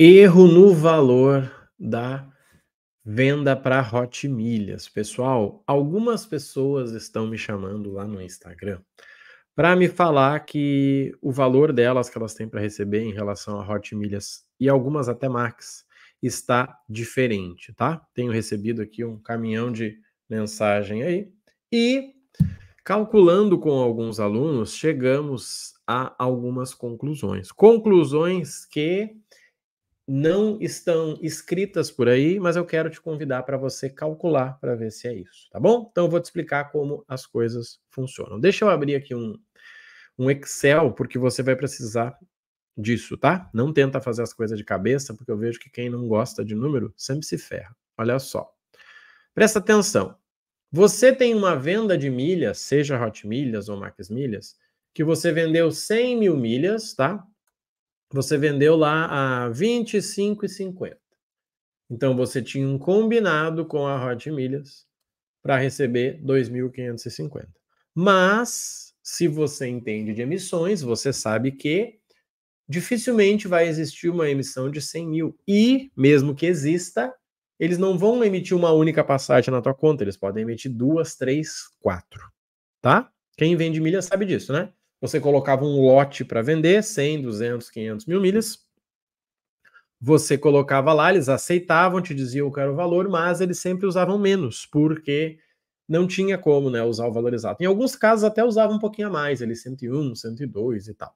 erro no valor da venda para Hot Milhas. Pessoal, algumas pessoas estão me chamando lá no Instagram para me falar que o valor delas que elas têm para receber em relação a Hot Milhas e algumas até Max está diferente, tá? Tenho recebido aqui um caminhão de mensagem aí e calculando com alguns alunos, chegamos a algumas conclusões. Conclusões que não estão escritas por aí, mas eu quero te convidar para você calcular para ver se é isso, tá bom? Então eu vou te explicar como as coisas funcionam. Deixa eu abrir aqui um, um Excel, porque você vai precisar disso, tá? Não tenta fazer as coisas de cabeça, porque eu vejo que quem não gosta de número sempre se ferra. Olha só. Presta atenção. Você tem uma venda de milhas, seja Hot Milhas ou Max Milhas, que você vendeu 100 mil milhas, tá? Você vendeu lá a 25,50. Então você tinha um combinado com a Hot Milhas para receber 2.550. Mas se você entende de emissões, você sabe que dificilmente vai existir uma emissão de 100 mil. E, mesmo que exista, eles não vão emitir uma única passagem na tua conta, eles podem emitir duas, três, quatro, tá? Quem vende milha sabe disso, né? Você colocava um lote para vender, 100, 200, 500 mil milhas. Você colocava lá, eles aceitavam, te diziam que era o valor, mas eles sempre usavam menos, porque não tinha como né, usar o valor exato. Em alguns casos até usavam um pouquinho a mais, eles 101, 102 e tal.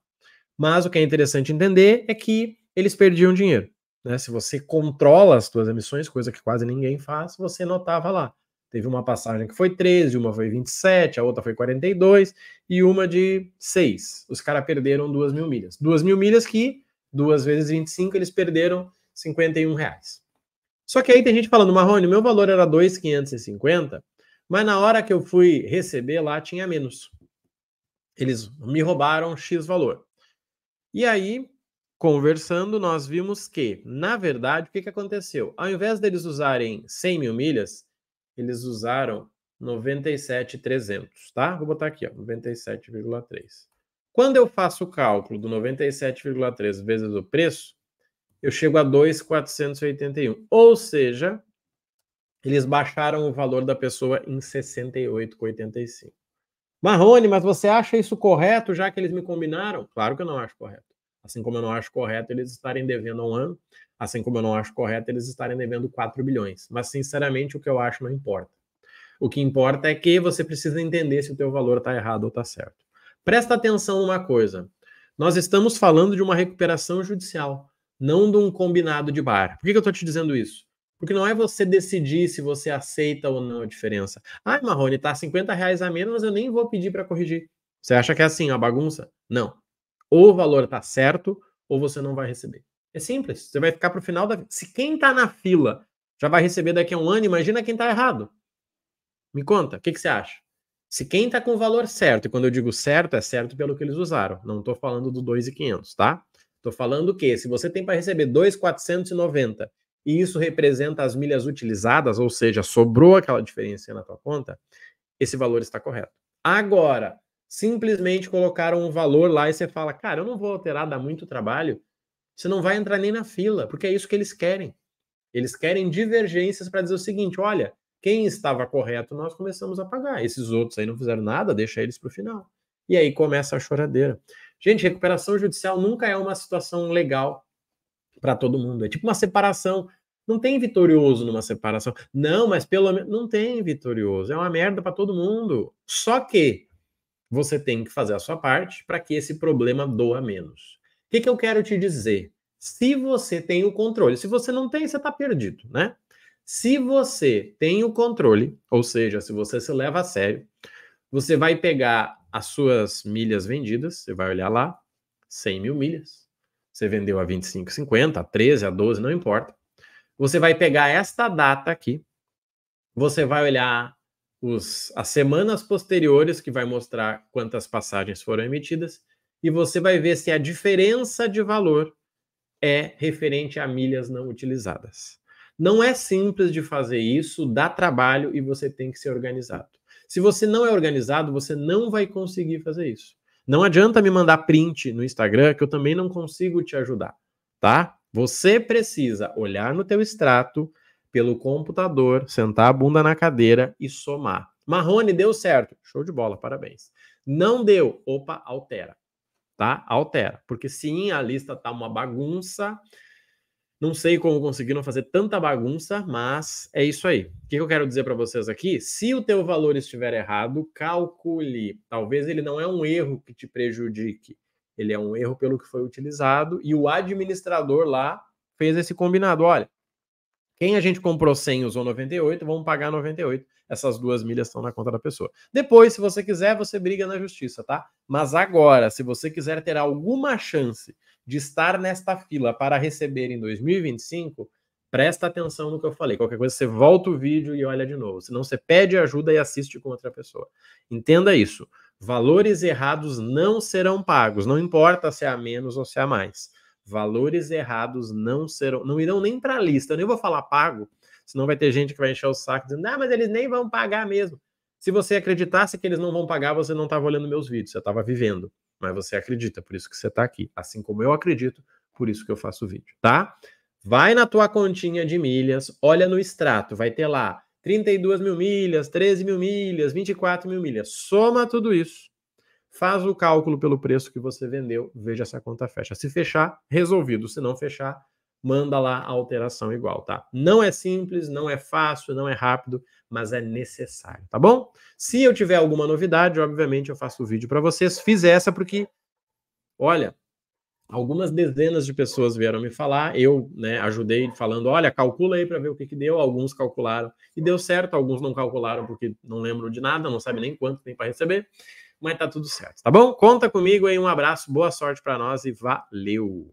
Mas o que é interessante entender é que eles perdiam dinheiro. Né? Se você controla as suas emissões, coisa que quase ninguém faz, você notava lá. Teve uma passagem que foi 13, uma foi 27, a outra foi 42 e uma de 6. Os caras perderam 2 mil milhas. 2 mil milhas que, duas vezes 25, eles perderam 51 reais. Só que aí tem gente falando, Marrone, meu valor era 2,550, mas na hora que eu fui receber lá tinha menos. Eles me roubaram X valor. E aí, conversando, nós vimos que, na verdade, o que, que aconteceu? Ao invés deles usarem 100 mil milhas, eles usaram 97,300, tá? Vou botar aqui, ó, 97,3. Quando eu faço o cálculo do 97,3 vezes o preço, eu chego a 2,481. Ou seja, eles baixaram o valor da pessoa em 68,85. Marrone, mas você acha isso correto já que eles me combinaram? Claro que eu não acho correto. Assim como eu não acho correto eles estarem devendo um ano, assim como eu não acho correto eles estarem devendo 4 bilhões. Mas, sinceramente, o que eu acho não importa. O que importa é que você precisa entender se o teu valor está errado ou está certo. Presta atenção numa coisa. Nós estamos falando de uma recuperação judicial, não de um combinado de bar. Por que, que eu estou te dizendo isso? Porque não é você decidir se você aceita ou não a diferença. Ah, Marrone, tá 50 reais a menos, mas eu nem vou pedir para corrigir. Você acha que é assim, a bagunça? Não. Ou o valor está certo, ou você não vai receber. É simples. Você vai ficar para o final da. Se quem está na fila já vai receber daqui a um ano, imagina quem está errado. Me conta, o que, que você acha? Se quem está com o valor certo, e quando eu digo certo, é certo pelo que eles usaram. Não estou falando do 2,500, tá? Estou falando que se você tem para receber 2,490 e isso representa as milhas utilizadas, ou seja, sobrou aquela diferença na tua conta, esse valor está correto. Agora, simplesmente colocaram um valor lá e você fala, cara, eu não vou alterar, dá muito trabalho, você não vai entrar nem na fila, porque é isso que eles querem. Eles querem divergências para dizer o seguinte: olha, quem estava correto, nós começamos a pagar. Esses outros aí não fizeram nada, deixa eles para o final. E aí começa a choradeira. Gente, recuperação judicial nunca é uma situação legal para todo mundo. É tipo uma separação. Não tem vitorioso numa separação. Não, mas pelo menos. Não tem vitorioso. É uma merda para todo mundo. Só que você tem que fazer a sua parte para que esse problema doa menos. O que, que eu quero te dizer? Se você tem o controle, se você não tem, você está perdido, né? Se você tem o controle, ou seja, se você se leva a sério, você vai pegar as suas milhas vendidas, você vai olhar lá, 100 mil milhas, você vendeu a 25,50, a 13, a 12, não importa. Você vai pegar esta data aqui, você vai olhar os, as semanas posteriores, que vai mostrar quantas passagens foram emitidas, e você vai ver se a diferença de valor é referente a milhas não utilizadas. Não é simples de fazer isso, dá trabalho e você tem que ser organizado. Se você não é organizado, você não vai conseguir fazer isso. Não adianta me mandar print no Instagram que eu também não consigo te ajudar, tá? Você precisa olhar no teu extrato, pelo computador, sentar a bunda na cadeira e somar. Marrone, deu certo. Show de bola, parabéns. Não deu, opa, altera. Tá? Altera. Porque sim, a lista tá uma bagunça. Não sei como conseguiram fazer tanta bagunça, mas é isso aí. O que eu quero dizer para vocês aqui? Se o teu valor estiver errado, calcule. Talvez ele não é um erro que te prejudique. Ele é um erro pelo que foi utilizado e o administrador lá fez esse combinado. Olha, quem a gente comprou 100 usou 98, vamos pagar 98. Essas duas milhas estão na conta da pessoa. Depois, se você quiser, você briga na justiça, tá? Mas agora, se você quiser ter alguma chance de estar nesta fila para receber em 2025, presta atenção no que eu falei. Qualquer coisa, você volta o vídeo e olha de novo. Senão, você pede ajuda e assiste com outra pessoa. Entenda isso. Valores errados não serão pagos, não importa se é a menos ou se é a mais. Valores errados não serão, não irão nem para a lista. Eu nem vou falar pago, senão vai ter gente que vai encher o saco dizendo, não, ah, mas eles nem vão pagar mesmo. Se você acreditasse que eles não vão pagar, você não estava olhando meus vídeos, você estava vivendo. Mas você acredita, por isso que você está aqui. Assim como eu acredito, por isso que eu faço o vídeo, tá? Vai na tua continha de milhas, olha no extrato, vai ter lá 32 mil milhas, 13 mil milhas, 24 mil milhas. Soma tudo isso. Faz o cálculo pelo preço que você vendeu, veja se a conta fecha. Se fechar, resolvido. Se não fechar, manda lá a alteração igual, tá? Não é simples, não é fácil, não é rápido, mas é necessário, tá bom? Se eu tiver alguma novidade, obviamente eu faço o vídeo para vocês. Fiz essa porque, olha, algumas dezenas de pessoas vieram me falar, eu né, ajudei falando, olha, calcula aí para ver o que, que deu, alguns calcularam e deu certo, alguns não calcularam porque não lembram de nada, não sabe nem quanto tem para receber mas tá tudo certo, tá bom? Conta comigo aí, um abraço, boa sorte para nós e valeu!